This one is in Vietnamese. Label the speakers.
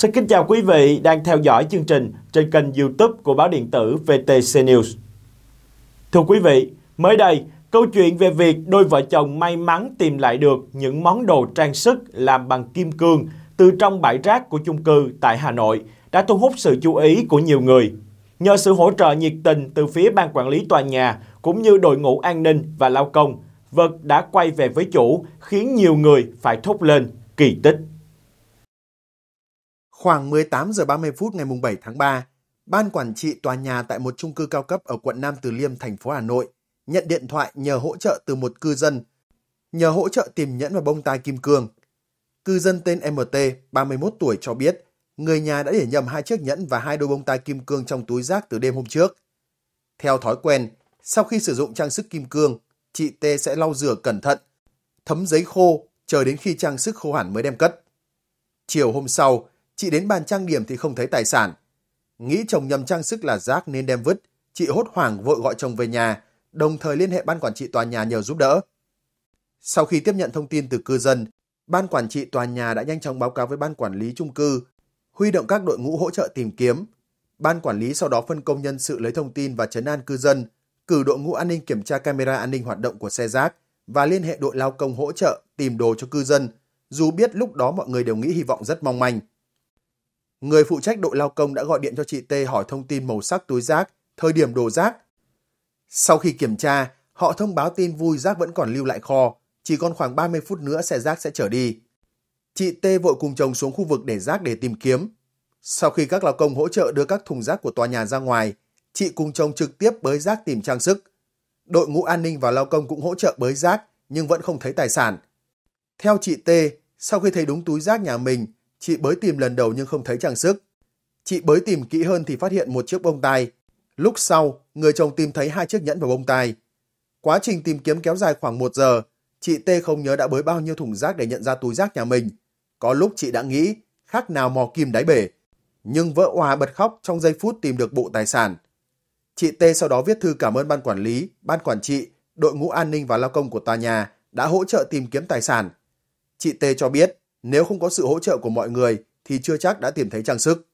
Speaker 1: Xin kính chào quý vị đang theo dõi chương trình trên kênh YouTube của báo điện tử VTC News. Thưa quý vị, mới đây, câu chuyện về việc đôi vợ chồng may mắn tìm lại được những món đồ trang sức làm bằng kim cương từ trong bãi rác của chung cư tại Hà Nội đã thu hút sự chú ý của nhiều người. Nhờ sự hỗ trợ nhiệt tình từ phía ban quản lý tòa nhà cũng như đội ngũ an ninh và lao công, vật đã quay về với chủ khiến nhiều người phải thốt lên kỳ tích. Khoảng
Speaker 2: 18 giờ 30 phút ngày 7 tháng 3, Ban quản trị tòa nhà tại một trung cư cao cấp ở quận Nam Từ Liêm, thành phố Hà Nội nhận điện thoại nhờ hỗ trợ từ một cư dân, nhờ hỗ trợ tìm nhẫn và bông tai kim cương. Cư dân tên MT, 31 tuổi cho biết, người nhà đã để nhầm hai chiếc nhẫn và hai đôi bông tai kim cương trong túi rác từ đêm hôm trước. Theo thói quen, sau khi sử dụng trang sức kim cương, chị T sẽ lau rửa cẩn thận, thấm giấy khô, chờ đến khi trang sức khô hẳn mới đem cất. Chiều hôm sau, chị đến bàn trang điểm thì không thấy tài sản. Nghĩ chồng nhầm trang sức là rác nên đem vứt, chị hốt hoảng vội gọi chồng về nhà, đồng thời liên hệ ban quản trị tòa nhà nhờ giúp đỡ. Sau khi tiếp nhận thông tin từ cư dân, ban quản trị tòa nhà đã nhanh chóng báo cáo với ban quản lý chung cư, huy động các đội ngũ hỗ trợ tìm kiếm. Ban quản lý sau đó phân công nhân sự lấy thông tin và chấn an cư dân, cử đội ngũ an ninh kiểm tra camera an ninh hoạt động của xe rác và liên hệ đội lao công hỗ trợ tìm đồ cho cư dân, dù biết lúc đó mọi người đều nghĩ hy vọng rất mong manh. Người phụ trách đội lao công đã gọi điện cho chị T hỏi thông tin màu sắc túi rác, thời điểm đổ rác. Sau khi kiểm tra, họ thông báo tin vui rác vẫn còn lưu lại kho, chỉ còn khoảng 30 phút nữa xe rác sẽ trở đi. Chị T vội cùng chồng xuống khu vực để rác để tìm kiếm. Sau khi các lao công hỗ trợ đưa các thùng rác của tòa nhà ra ngoài, chị cùng chồng trực tiếp bới rác tìm trang sức. Đội ngũ an ninh và lao công cũng hỗ trợ bới rác nhưng vẫn không thấy tài sản. Theo chị T, sau khi thấy đúng túi rác nhà mình, Chị bới tìm lần đầu nhưng không thấy trang sức. Chị bới tìm kỹ hơn thì phát hiện một chiếc bông tai. Lúc sau, người chồng tìm thấy hai chiếc nhẫn và bông tai. Quá trình tìm kiếm kéo dài khoảng một giờ, chị T không nhớ đã bới bao nhiêu thùng rác để nhận ra túi rác nhà mình. Có lúc chị đã nghĩ, khác nào mò kim đáy bể. Nhưng vỡ hòa bật khóc trong giây phút tìm được bộ tài sản. Chị T sau đó viết thư cảm ơn ban quản lý, ban quản trị, đội ngũ an ninh và lao công của tòa nhà đã hỗ trợ tìm kiếm tài sản. Chị T cho biết, nếu không có sự hỗ trợ của mọi người thì chưa chắc đã tìm thấy trang sức.